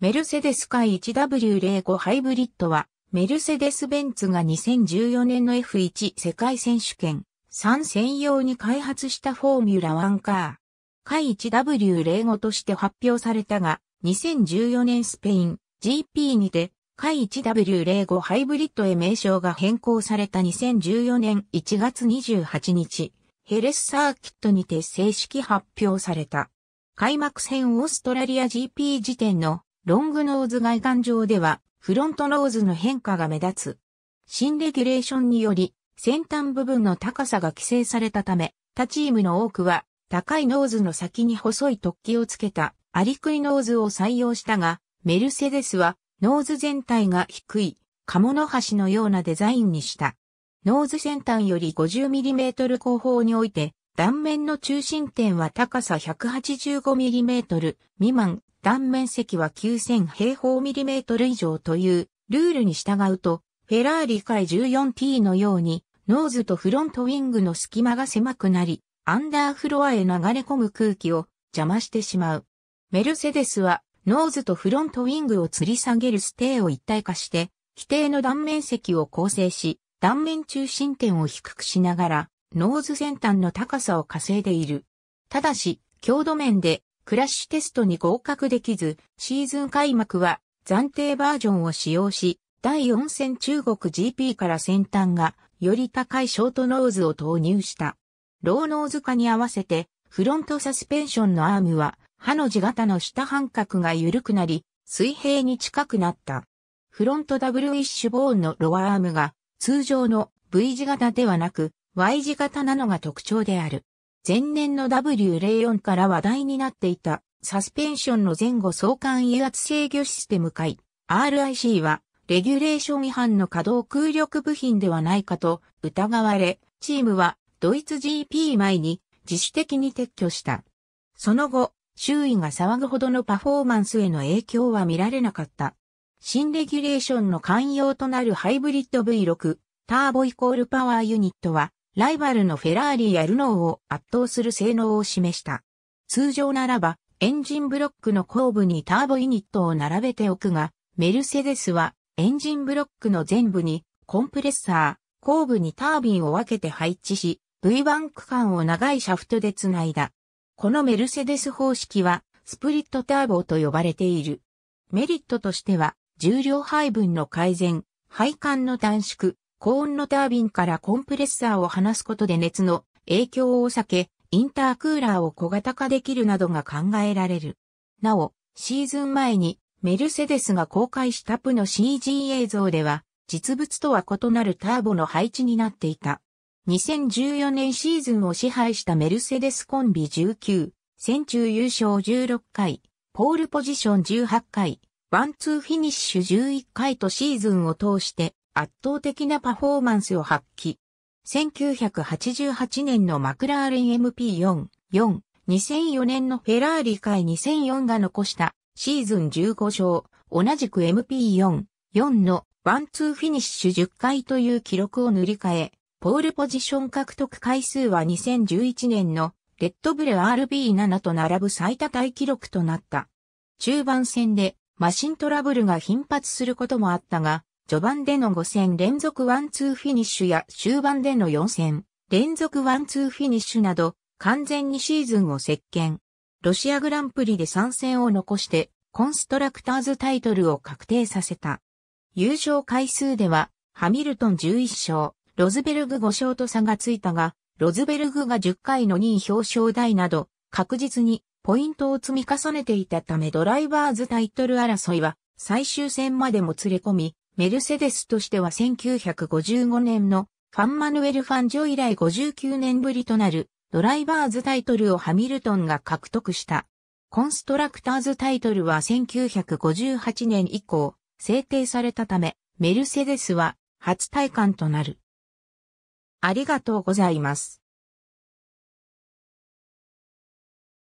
メルセデス海 1W05 ハイブリッドは、メルセデス・ベンツが2014年の F1 世界選手権3専用に開発したフォーミュラ1カー。海 1W05 として発表されたが、2014年スペイン GP にて、海 1W05 ハイブリッドへ名称が変更された2014年1月28日、ヘレスサーキットにて正式発表された。開幕戦オーストラリア GP 時点のロングノーズ外観上では、フロントノーズの変化が目立つ。新レギュレーションにより、先端部分の高さが規制されたため、他チームの多くは、高いノーズの先に細い突起をつけた、アリクイノーズを採用したが、メルセデスは、ノーズ全体が低い、カモノハシのようなデザインにした。ノーズ先端より 50mm 後方において、断面の中心点は高さ 185mm 未満、断面積は9000平方ミリメートル以上というルールに従うと、フェラーリ界 14T のように、ノーズとフロントウィングの隙間が狭くなり、アンダーフロアへ流れ込む空気を邪魔してしまう。メルセデスは、ノーズとフロントウィングを吊り下げるステーを一体化して、規定の断面積を構成し、断面中心点を低くしながら、ノーズ先端の高さを稼いでいる。ただし、強度面でクラッシュテストに合格できず、シーズン開幕は暫定バージョンを使用し、第4戦中国 GP から先端がより高いショートノーズを投入した。ローノーズ化に合わせて、フロントサスペンションのアームは、刃の字型の下半角が緩くなり、水平に近くなった。フロントダブルウィッシュボーンのロアアームが、通常の V 字型ではなく、Y 字型なのが特徴である。前年の W04 から話題になっていたサスペンションの前後相関油圧制御システム界 RIC はレギュレーション違反の稼働空力部品ではないかと疑われ、チームはドイツ GP 前に自主的に撤去した。その後、周囲が騒ぐほどのパフォーマンスへの影響は見られなかった。新レギュレーションの寛容となるハイブリッド V6 ターボイコールパワーユニットはライバルのフェラーリやルノーを圧倒する性能を示した。通常ならば、エンジンブロックの後部にターボユニットを並べておくが、メルセデスはエンジンブロックの前部にコンプレッサー、後部にタービンを分けて配置し、V1 区間を長いシャフトでつないだ。このメルセデス方式はスプリットターボと呼ばれている。メリットとしては、重量配分の改善、配管の短縮、高温のタービンからコンプレッサーを離すことで熱の影響を避け、インタークーラーを小型化できるなどが考えられる。なお、シーズン前にメルセデスが公開したプの CG 映像では、実物とは異なるターボの配置になっていた。2014年シーズンを支配したメルセデスコンビ19、戦中優勝16回、ポールポジション18回、ワンツーフィニッシュ11回とシーズンを通して圧倒的なパフォーマンスを発揮。1988年のマクラーレン MP4、4、2004年のフェラーリ界2004が残したシーズン15勝、同じく MP4、4のワンツーフィニッシュ10回という記録を塗り替え、ポールポジション獲得回数は2011年のレッドブル RB7 と並ぶ最多大記録となった。中盤戦でマシントラブルが頻発することもあったが、序盤での5戦連続ワンツーフィニッシュや終盤での4戦連続ワンツーフィニッシュなど完全にシーズンを席巻。ロシアグランプリで参戦を残してコンストラクターズタイトルを確定させた。優勝回数ではハミルトン11勝、ロズベルグ5勝と差がついたが、ロズベルグが10回の2位表彰台など確実にポイントを積み重ねていたためドライバーズタイトル争いは最終戦までも連れ込み、メルセデスとしては1955年のファンマヌエル・ファンジョ以来59年ぶりとなるドライバーズタイトルをハミルトンが獲得した。コンストラクターズタイトルは1958年以降制定されたため、メルセデスは初体感となる。ありがとうございます。